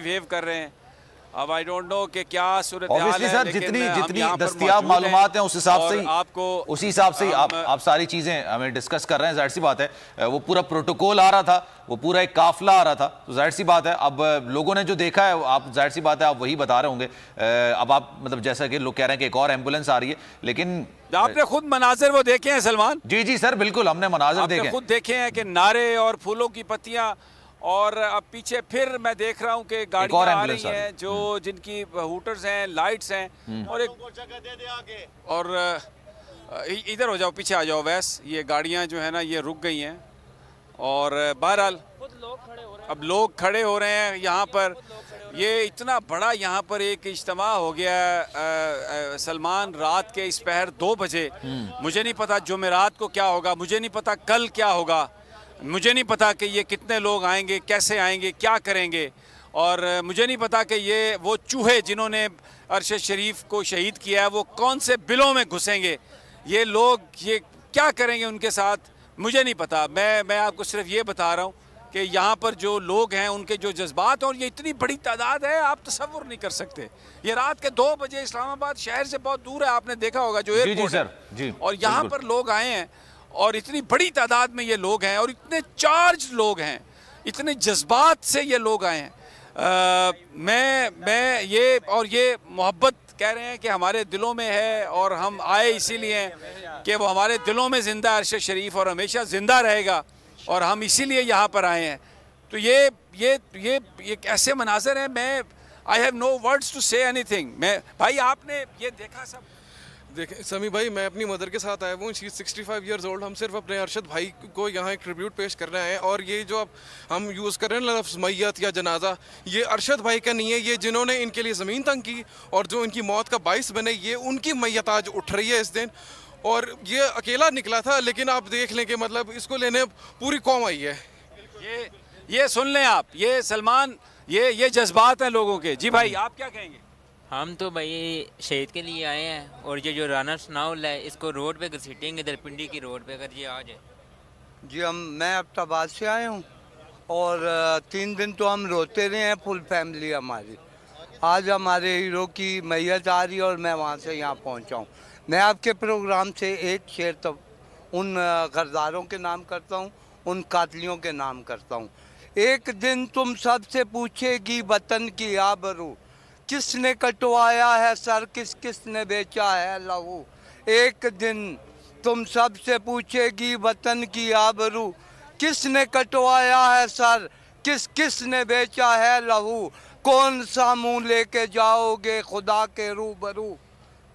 Behave कर रहे हैं अब आई डोंट नो कि क्या सूरत है सर जितनी जितनी दस्तियाब मालूम हैं उस हिसाब से ही आपको उसी हिसाब से ही आप आप सारी चीज़ें हमें डिस्कस कर रहे हैं जाहिर सी बात है वो पूरा प्रोटोकॉल आ रहा था वो पूरा एक काफिला आ रहा था तो जाहिर सी बात है अब लोगों ने जो देखा है आप जाहिर सी बात है आप वही बता रहे होंगे अब आप मतलब जैसा कि लोग कह रहे हैं कि एक और एम्बुलेंस आ रही है लेकिन आपने खुद मनाजर वो देखे हैं सलमान जी जी सर बिल्कुल हमने मनाजर देखे खुद देखे हैं कि नारे और फूलों की पत्तियां और अब पीछे फिर मैं देख रहा हूँ कि गाड़ियाँ आ रही हैं जो हम्म। जिनकी हुटर्स हैं लाइट्स हैं हम्म। और एक और इधर हो जाओ पीछे आ जाओ वैस ये गाड़ियाँ जो है ना ये रुक गई हैं और बहरहाल अब लोग खड़े हो रहे हैं यहाँ पर ये इतना बड़ा यहाँ पर एक इज्तम हो गया सलमान रात के इस पहर दो बजे हम्म। मुझे नहीं पता जुमेरात को क्या होगा मुझे नहीं पता कल क्या होगा मुझे नहीं पता कि ये कितने लोग आएंगे कैसे आएंगे क्या करेंगे और मुझे नहीं पता कि ये वो चूहे जिन्होंने अरशद शरीफ को शहीद किया है वो कौन से बिलों में घुसेंगे ये लोग ये क्या करेंगे उनके साथ मुझे नहीं पता मैं मैं आपको सिर्फ ये बता रहा हूँ कि यहाँ पर जो लोग हैं उनके जो जज्बात हैं और ये इतनी बड़ी तादाद है आप तस्वुर नहीं कर सकते ये रात के दो बजे इस्लामाबाद शहर से बहुत दूर है आपने देखा होगा जो एयरपोर्ट है जी और यहाँ पर लोग आए हैं और इतनी बड़ी तादाद में ये लोग हैं और इतने चार्ज लोग हैं इतने जज्बात से ये लोग आए हैं आ, मैं मैं ये और ये मोहब्बत कह रहे हैं कि हमारे दिलों में है और हम आए इसीलिए कि वो हमारे दिलों में ज़िंदा अरशद शरीफ और हमेशा ज़िंदा रहेगा और हम इसीलिए यहाँ पर आए हैं तो ये ये ये एक ऐसे मनाजर हैं मैं I have no words to say any मैं भाई आपने ये देखा सब देखें समी भाई मैं अपनी मदर के साथ आया हूँ she's sixty five years old हम सिर्फ अपने अरशद भाई को यहाँ एक ट्रिब्यूट पेश कर रहे हैं और ये जो अब हम यूज़ कर रहे हैं लफ्ज़ मैत या जनाजा ये अरशद भाई का नहीं है ये जिन्होंने इनके लिए ज़मीन तंग की और जो इनकी मौत का बाइस बने ये उनकी मैत आज उठ रही है इस दिन और ये अकेला निकला था लेकिन आप देख लें कि मतलब इसको लेने पूरी कौम आई है ये ये सुन लें आप ये सलमान ये ये जज्बात हैं लोगों के जी भाई आप क्या कहेंगे हम तो भाई शहीद के लिए आए हैं और ये जो राना सनाउल है इसको रोड पे घसीटेंगे दरपिंडी की रोड पे अगर ये आ जाए जी हम मैं अब्ताबाद से आए हूँ और तीन दिन तो हम रोते रहे हैं फुल फैमिली हमारी आज हमारे हीरो की मैयत आ रही है और मैं वहाँ से यहाँ पहुँचा हूँ मैं आपके प्रोग्राम से एक शेर तो उन गरदारों के नाम करता हूँ उन कातलियों के नाम करता हूँ एक दिन तुम सबसे पूछेगी वतन की आबरू किसने कटवाया है सर किस किसने बेचा है लहू एक दिन तुम सबसे पूछेगी वतन की आबरू किसने कटवाया है सर किस किस ने बेचा है लहू कौन सा मुंह लेके जाओगे खुदा के रूबरू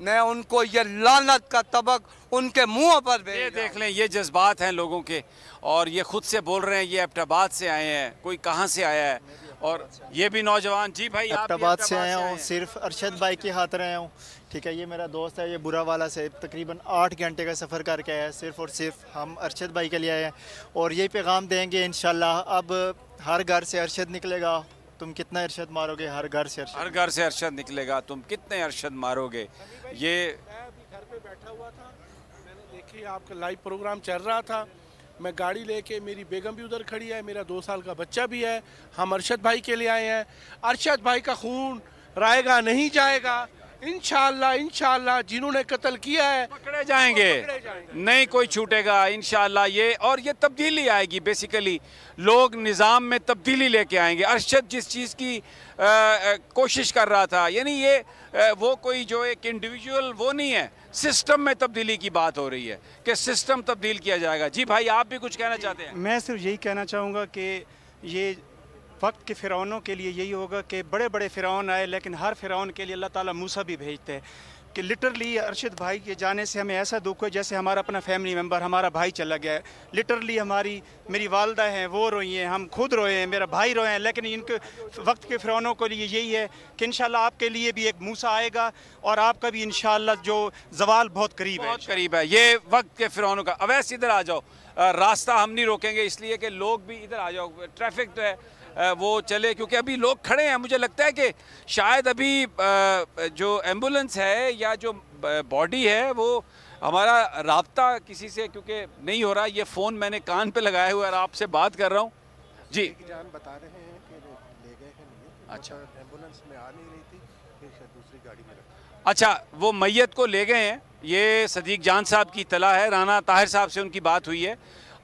मैं उनको ये लानत का तबक उनके मुंह पर ये देख लें ये जज्बात हैं लोगों के और ये खुद से बोल रहे हैं ये एबटाबाद से आए हैं कोई कहाँ से आया है और ये भी नौजवान जी भाई अख्ताबाद से आया हूँ सिर्फ अरशद भाई के हाथ रहे हूँ ठीक है ये मेरा दोस्त है ये बुरा वाला से तकरीबन आठ घंटे का सफ़र करके आया है सिर्फ और सिर्फ हम अरशद भाई के लिए आए हैं और ये पैगाम देंगे इन अब हर घर से अरशद निकलेगा तुम कितना अरशद मारोगे हर घर से हर घर से अरशद निकलेगा तुम कितने अरशद मारोगे ये घर पर बैठा हुआ था मैंने आपका लाइव प्रोग्राम चल रहा था मैं गाड़ी लेके मेरी बेगम भी उधर खड़ी है मेरा दो साल का बच्चा भी है हम अरशद भाई के लिए आए हैं अरशद भाई का खून रायगा नहीं जाएगा इन शाह इनशाला जिन्होंने कत्ल किया है पकड़े जाएंगे।, तो पकड़े जाएंगे नहीं कोई छूटेगा शाह ये और ये तब्दीली आएगी बेसिकली लोग निज़ाम में तब्दीली लेके आएंगे अरशद जिस चीज़ की आ, कोशिश कर रहा था यानी ये आ, वो कोई जो एक इंडिविजुअल वो नहीं है सिस्टम में तब्दीली की बात हो रही है कि सिस्टम तब्दील किया जाएगा जी भाई आप भी कुछ कहना चाहते हैं मैं सिर्फ यही कहना चाहूँगा कि ये वक्त के फ़िरौनों के लिए यही होगा कि बड़े बड़े फ़िरौन आए लेकिन हर फ़िरौन के लिए अल्लाह ताला मूसा भी भेजते हैं कि लिटरली अरशद भाई के जाने से हमें ऐसा दुख है जैसे हमारा अपना फैमिली मेम्बर हमारा भाई चला गया है लिटरली हमारी मेरी वालदा हैं वो रोई हैं हम खुद रोए हैं मेरा भाई रोए हैं लेकिन इनके वक्त के फ़िरौनों के लिए यही है कि इन आपके लिए भी एक मूसा आएगा और आपका भी इन जो जवाल बहुत करीब बहुत है करीब है ये वक्त के फ़िरौनों का अवैस इधर आ जाओ रास्ता हम नहीं रोकेंगे इसलिए कि लोग भी इधर आ जाओ ट्रैफिक तो है वो चले क्योंकि अभी लोग खड़े हैं मुझे लगता है कि शायद अभी जो एम्बुलेंस है या जो बॉडी है वो हमारा रबता किसी से क्योंकि नहीं हो रहा ये फ़ोन मैंने कान पे लगाया हुआ है और आपसे बात कर रहा हूँ जी जान बता रहे हैं कि ले गए हैं तो अच्छा एम्बुलेंस में आ नहीं रही थी फिर दूसरी गाड़ी में अच्छा वो मैयत को ले गए हैं ये सदीक जान साहब की तला है राना ताहिर साहब से उनकी बात हुई है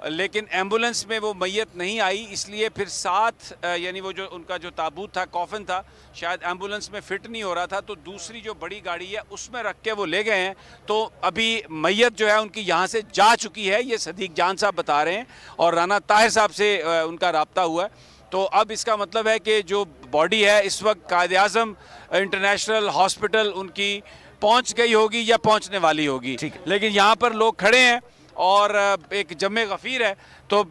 लेकिन एम्बुलेंस में वो मैयत नहीं आई इसलिए फिर साथ यानी वो जो उनका जो ताबूत था कॉफिन था शायद एम्बुलेंस में फिट नहीं हो रहा था तो दूसरी जो बड़ी गाड़ी है उसमें रख के वो ले गए हैं तो अभी मैयत जो है उनकी यहाँ से जा चुकी है ये सदीक जान साहब बता रहे हैं और राना ताहिर साहब से उनका रबता हुआ है तो अब इसका मतलब है कि जो बॉडी है इस वक्त कायद अजम इंटरनेशनल हॉस्पिटल उनकी पहुँच गई होगी या पहुँचने वाली होगी लेकिन यहाँ पर लोग खड़े हैं और एक जमे गफ़ीर है तो